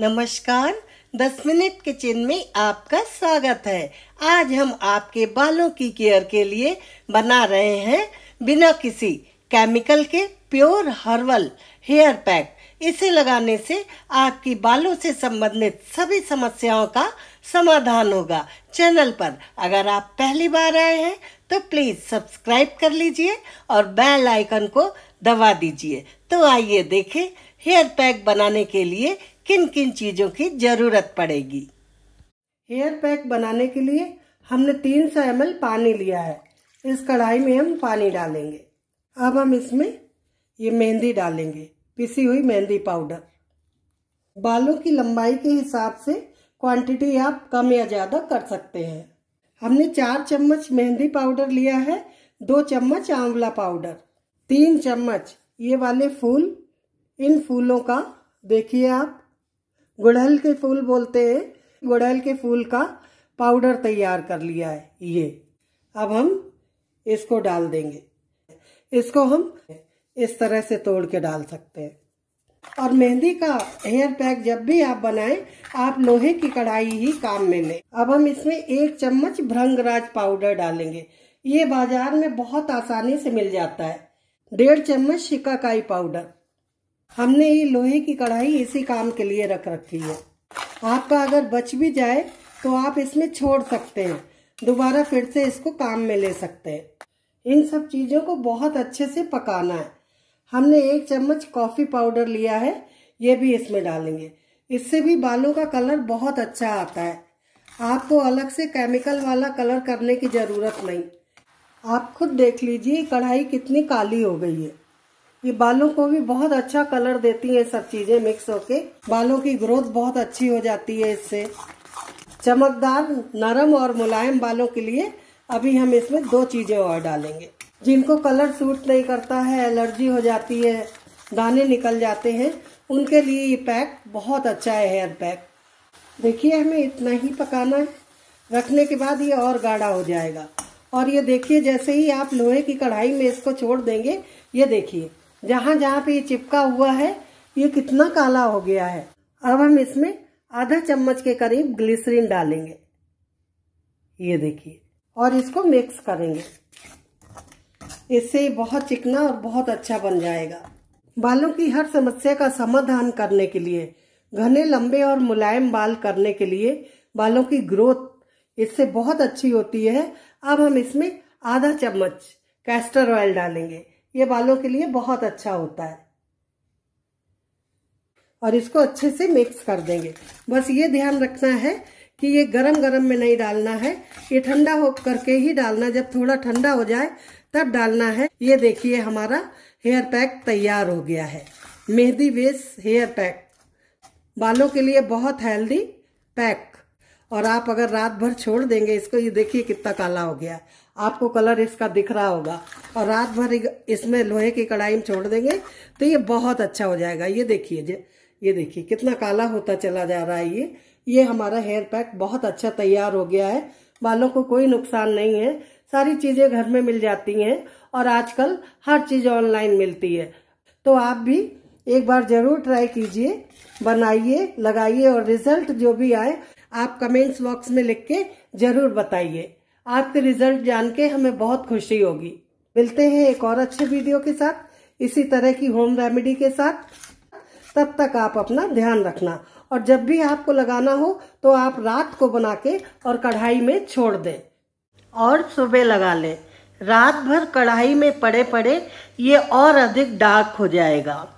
नमस्कार दस minute kitchen में आपका स्वागत है आज हम आपके बालों की केयर के लिए बना रहे हैं बिना किसी केमिकल के प्योर हर्बल हेयर पैक इसे लगाने से आपकी बालों से संबंधित सभी समस्याओं का समाधान होगा चैनल पर अगर आप पहली बार आए हैं तो प्लीज़ सब्सक्राइब कर लीजिए और बेल आइकन को दबा दीजिए तो आइए देखें हेयर पैक बनाने के लिए किन किन चीज़ों की ज़रूरत पड़ेगी हेयर पैक बनाने के लिए हमने 300 ml पानी लिया है इस कढ़ाई में हम पानी डालेंगे अब हम इसमें ये मेहंदी डालेंगे पिसी हुई मेहंदी पाउडर बालों की लंबाई के हिसाब से क्वांटिटी आप कम या ज़्यादा कर सकते हैं हमने चार चम्मच मेहंदी पाउडर लिया है दो चम्मच आंवला पाउडर तीन चम्मच ये वाले फूल इन फूलों का देखिए आप गुड़हल के फूल बोलते हैं गुड़हल के फूल का पाउडर तैयार कर लिया है ये अब हम इसको डाल देंगे इसको हम इस तरह से तोड़ के डाल सकते हैं और मेहंदी का हेयर पैक जब भी आप बनाएं आप लोहे की कढ़ाई ही काम में लें अब हम इसमें एक चम्मच भ्रंगराज पाउडर डालेंगे ये बाजार में बहुत आसानी से मिल जाता है डेढ़ चम्मच शिकाकाई पाउडर हमने ये लोहे की कढ़ाई इसी काम के लिए रख रखी है आपका अगर बच भी जाए तो आप इसमें छोड़ सकते हैं दोबारा फिर से इसको काम में ले सकते हैं इन सब चीज़ों को बहुत अच्छे से पकाना है हमने एक चम्मच कॉफ़ी पाउडर लिया है ये भी इसमें डालेंगे इससे भी बालों का कलर बहुत अच्छा आता है आपको अलग से केमिकल वाला कलर करने की ज़रूरत नहीं आप खुद देख लीजिए कढ़ाई कितनी काली हो गई है ये बालों को भी बहुत अच्छा कलर देती है सब चीजें मिक्स होके बालों की ग्रोथ बहुत अच्छी हो जाती है इससे चमकदार नरम और मुलायम बालों के लिए अभी हम इसमें दो चीजें और डालेंगे जिनको कलर सूट नहीं करता है एलर्जी हो जाती है दाने निकल जाते हैं उनके लिए ये पैक बहुत अच्छा है हेयर पैक देखिए हमें इतना ही पकाना है रखने के बाद ये और गाढ़ा हो जाएगा और ये देखिए जैसे ही आप लोहे की कढ़ाई में इसको छोड़ देंगे ये देखिए जहाँ जहाँ पे ये चिपका हुआ है ये कितना काला हो गया है अब हम इसमें आधा चम्मच के करीब ग्लिसरीन डालेंगे ये देखिए और इसको मिक्स करेंगे इससे बहुत चिकना और बहुत अच्छा बन जाएगा बालों की हर समस्या का समाधान करने के लिए घने लंबे और मुलायम बाल करने के लिए बालों की ग्रोथ इससे बहुत अच्छी होती है अब हम इसमें आधा चम्मच कैस्टर ऑयल डालेंगे ये बालों के लिए बहुत अच्छा होता है और इसको अच्छे से मिक्स कर देंगे बस ये ध्यान रखना है कि ये गरम गरम में नहीं डालना है ये ठंडा हो करके ही डालना जब थोड़ा ठंडा हो जाए तब डालना है ये देखिए हमारा हेयर पैक तैयार हो गया है मेहंदी बेस हेयर पैक बालों के लिए बहुत हेल्दी पैक और आप अगर रात भर छोड़ देंगे इसको ये देखिए कितना काला हो गया आपको कलर इसका दिख रहा होगा और रात भर इसमें लोहे की कढ़ाई में छोड़ देंगे तो ये बहुत अच्छा हो जाएगा ये देखिए ये देखिए कितना काला होता चला जा रहा है ये ये हमारा हेयर पैक बहुत अच्छा तैयार हो गया है बालों को कोई नुकसान नहीं है सारी चीजें घर में मिल जाती हैं और आजकल हर चीज ऑनलाइन मिलती है तो आप भी एक बार जरूर ट्राई कीजिए बनाइए लगाइए और रिजल्ट जो भी आए आप कमेंट्स बॉक्स में लिख के जरूर बताइए आपके रिजल्ट जान के हमें बहुत खुशी होगी मिलते हैं एक और अच्छे वीडियो के साथ इसी तरह की होम रेमेडी के साथ तब तक आप अपना ध्यान रखना और जब भी आपको लगाना हो तो आप रात को बना के और कढ़ाई में छोड़ दें और सुबह लगा लें रात भर कढ़ाई में पड़े पड़े ये और अधिक डार्क हो जाएगा